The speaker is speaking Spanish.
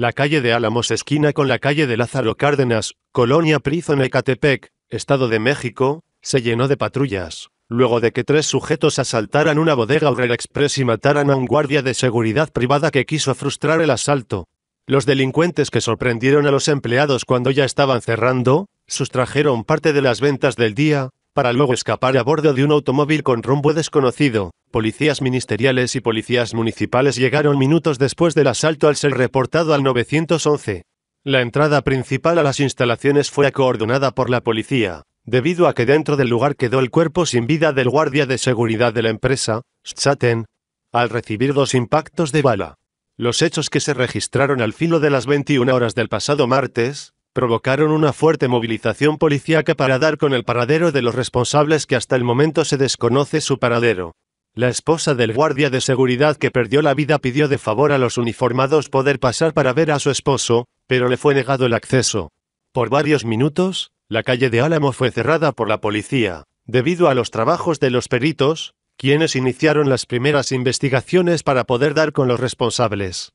La calle de Álamos esquina con la calle de Lázaro Cárdenas, Colonia en Ecatepec, Estado de México, se llenó de patrullas, luego de que tres sujetos asaltaran una bodega Aurel Express y mataran a un guardia de seguridad privada que quiso frustrar el asalto. Los delincuentes que sorprendieron a los empleados cuando ya estaban cerrando, sustrajeron parte de las ventas del día, para luego escapar a bordo de un automóvil con rumbo desconocido. Policías ministeriales y policías municipales llegaron minutos después del asalto al ser reportado al 911. La entrada principal a las instalaciones fue acordonada por la policía, debido a que dentro del lugar quedó el cuerpo sin vida del guardia de seguridad de la empresa, Schatten, al recibir dos impactos de bala. Los hechos que se registraron al filo de las 21 horas del pasado martes, provocaron una fuerte movilización policíaca para dar con el paradero de los responsables que hasta el momento se desconoce su paradero. La esposa del guardia de seguridad que perdió la vida pidió de favor a los uniformados poder pasar para ver a su esposo, pero le fue negado el acceso. Por varios minutos, la calle de Álamo fue cerrada por la policía, debido a los trabajos de los peritos, quienes iniciaron las primeras investigaciones para poder dar con los responsables.